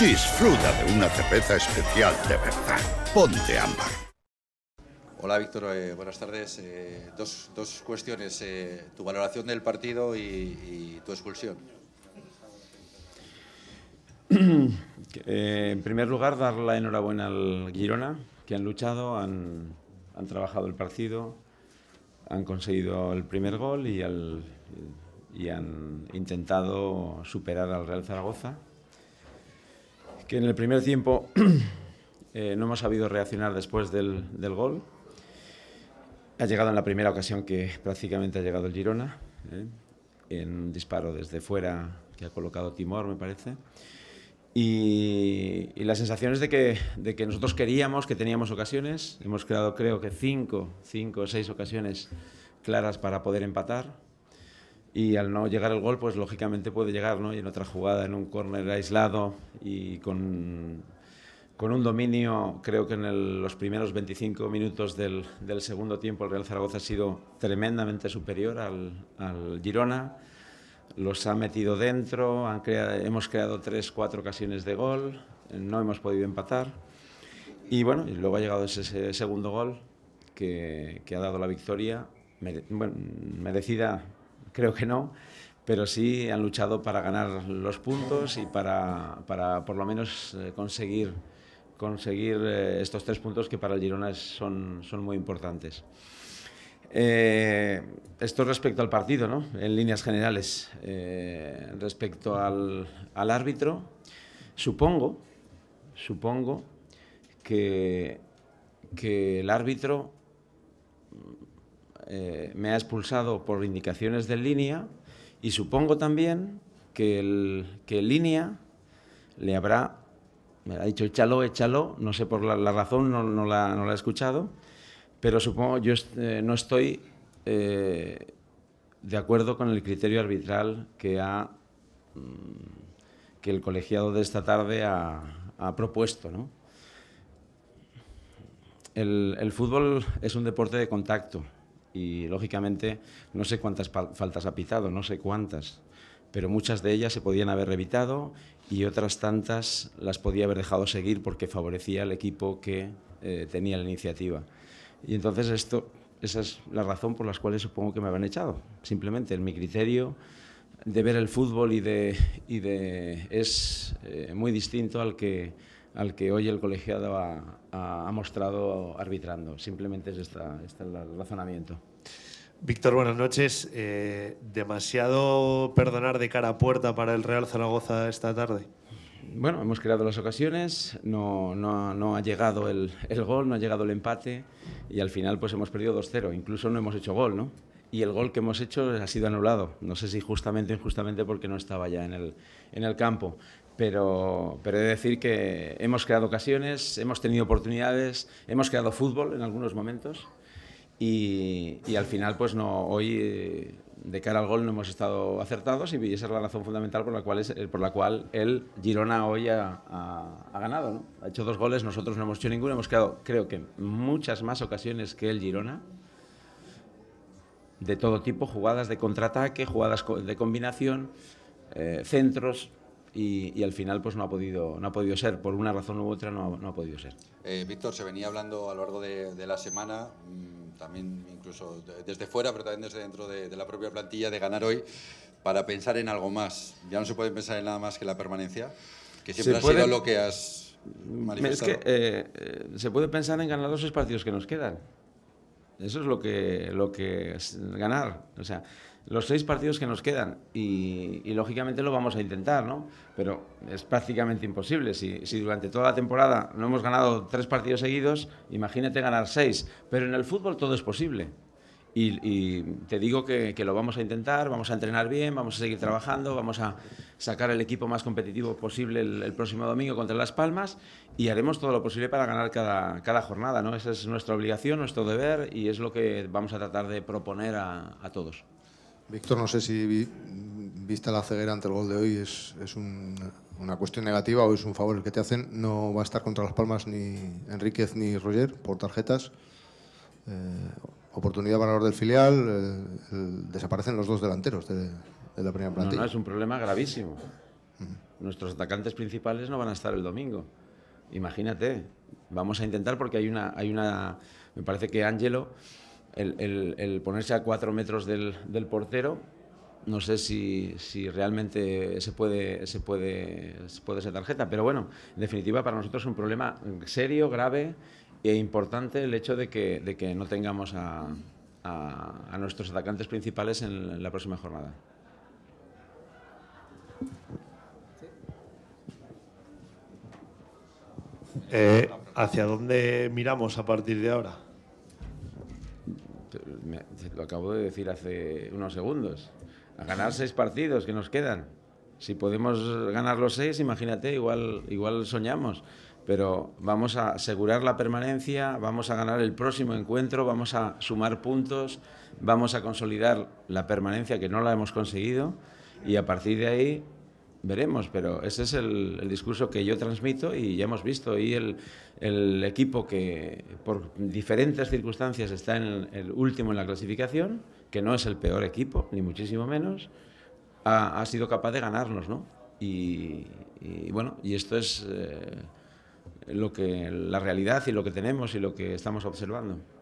Disfruta de una cerveza especial de verdad. Ponte ámbar. Hola Víctor, eh, buenas tardes. Eh, dos, cuestiones. Eh, tu valoración del partido y, tu expulsión. en primer lugar, dar la enhorabuena al Girona, que han luchado, han, trabajado el partido, han conseguido el primer gol y han intentado superar al Real Zaragoza que en el primer tiempo eh, no hemos sabido reaccionar después del, del, gol. Ha llegado en la primera ocasión que prácticamente ha llegado el Girona, eh, en un disparo desde fuera que ha colocado Timor, me parece. Y, la las sensaciones de que, de que nosotros queríamos, que teníamos ocasiones. Hemos creado creo que cinco, cinco o seis ocasiones claras para poder empatar y al no llegar el gol, pues lógicamente puede llegar, ¿no? Y en otra jugada, en un córner aislado y con, con, un dominio, creo que en los primeros 25 minutos del, del, segundo tiempo el Real Zaragoza ha sido tremendamente superior al, al Girona. Los ha metido dentro, han creado hemos creado tres, cuatro ocasiones de gol, no hemos podido empatar. Y bueno, y luego ha llegado ese, segundo gol que, que, ha dado la victoria, bueno, merecida creo que no, pero sí han luchado para ganar los puntos y para, por lo menos eh, conseguir, conseguir eh, estos tres puntos que para el Girona son, son muy importantes. Eh, esto respecto al partido, ¿no? en líneas generales. respecto al, árbitro, supongo, supongo que, que el árbitro eh, me ha expulsado por indicaciones de línea y supongo también que, que línea le habrá, me ha dicho échalo, échalo, no sé por la, razón, no, la, no, he escuchado, pero supongo yo eh, no estoy eh, de acuerdo con el criterio arbitral que, ha, mm, que el colegiado de esta tarde ha, propuesto, el, fútbol es un deporte de contacto y lógicamente no sé cuántas faltas ha pitado, no sé cuántas, pero muchas de ellas se podían haber evitado y otras tantas las podía haber dejado seguir porque favorecía al equipo que eh, tenía la iniciativa. Y entonces esto, esa es la razón por la cual supongo que me habían echado. Simplemente en mi criterio de ver el fútbol y de, y de es eh, muy distinto al que al que hoy el colegiado ha, mostrado arbitrando. Simplemente es esta, este el razonamiento. Víctor, buenas noches. Eh, ¿Demasiado perdonar de cara a puerta para el Real Zaragoza esta tarde? Bueno, hemos creado las ocasiones, no, no, ha llegado el, el, gol, no ha llegado el empate y al final pues hemos perdido 2-0, incluso no hemos hecho gol, ¿no? Y el gol que hemos hecho ha sido anulado, no sé si justamente o injustamente porque no estaba ya en el, en el campo pero, pero he de decir que hemos creado ocasiones, hemos tenido oportunidades, hemos creado fútbol en algunos momentos y, y al final, pues no, hoy eh, de cara al gol no hemos estado acertados y esa es la razón fundamental por la cual, es, por la cual el Girona hoy ha, ha, ganado. ¿no? Ha hecho dos goles, nosotros no hemos hecho ninguno, hemos creado creo que muchas más ocasiones que el Girona de todo tipo, jugadas de contraataque, jugadas de combinación, eh, centros, y, al final pues no ha podido no ha podido ser por una razón u otra no ha, podido ser eh, Víctor se venía hablando a lo largo de, la semana mm, también incluso desde fuera pero también desde dentro de, la propia plantilla de ganar hoy para pensar en algo más ya no se puede pensar en nada más que la permanencia que siempre ha sido lo que has manifestado es que eh, eh, se puede pensar en ganar los espacios que nos quedan eso es lo que lo que es ganar o sea los seis partidos que nos quedan y, lógicamente lo vamos a intentar, Pero es prácticamente imposible. Si, durante toda la temporada no hemos ganado tres partidos seguidos, imagínate ganar seis. Pero en el fútbol todo es posible. Y, te digo que, lo vamos a intentar, vamos a entrenar bien, vamos a seguir trabajando, vamos a sacar el equipo más competitivo posible el, próximo domingo contra Las Palmas y haremos todo lo posible para ganar cada, jornada. ¿no? Esa es nuestra obligación, nuestro deber y es lo que vamos a tratar de proponer a, a todos. Víctor, no sé si vista la ceguera ante el gol de hoy es, una cuestión negativa o es un favor el que te hacen. No va a estar contra Las Palmas ni Enríquez ni Roger por tarjetas. Eh, oportunidad para del filial, desaparecen los dos delanteros de, la primera plantilla. No, es un problema gravísimo. Nuestros atacantes principales no van a estar el domingo. Imagínate, vamos a intentar porque hay una, hay una me parece que Ángelo el, ponerse a cuatro metros del, del portero, no sé si, realmente se puede, se puede, se puede ser tarjeta, pero bueno, en definitiva para nosotros es un problema serio, grave e importante el hecho de que, no tengamos a, nuestros atacantes principales en la próxima jornada. Eh, ¿Hacia dónde miramos a partir de ahora? lo acabo de decir hace unos segundos. A ganar seis partidos que nos quedan. Si podemos ganar los seis, imagínate, igual, igual soñamos. Pero vamos a asegurar la permanencia, vamos a ganar el próximo encuentro, vamos a sumar puntos, vamos a consolidar la permanencia que no la hemos conseguido y a partir de ahí veremos, pero ese es el, discurso que yo transmito y ya hemos visto. Y el, equipo que por diferentes circunstancias está en el, último en la clasificación, que no es el peor equipo, ni muchísimo menos, ha, sido capaz de ganarnos, ¿no? Y, bueno, y esto es eh, lo que la realidad y lo que tenemos y lo que estamos observando.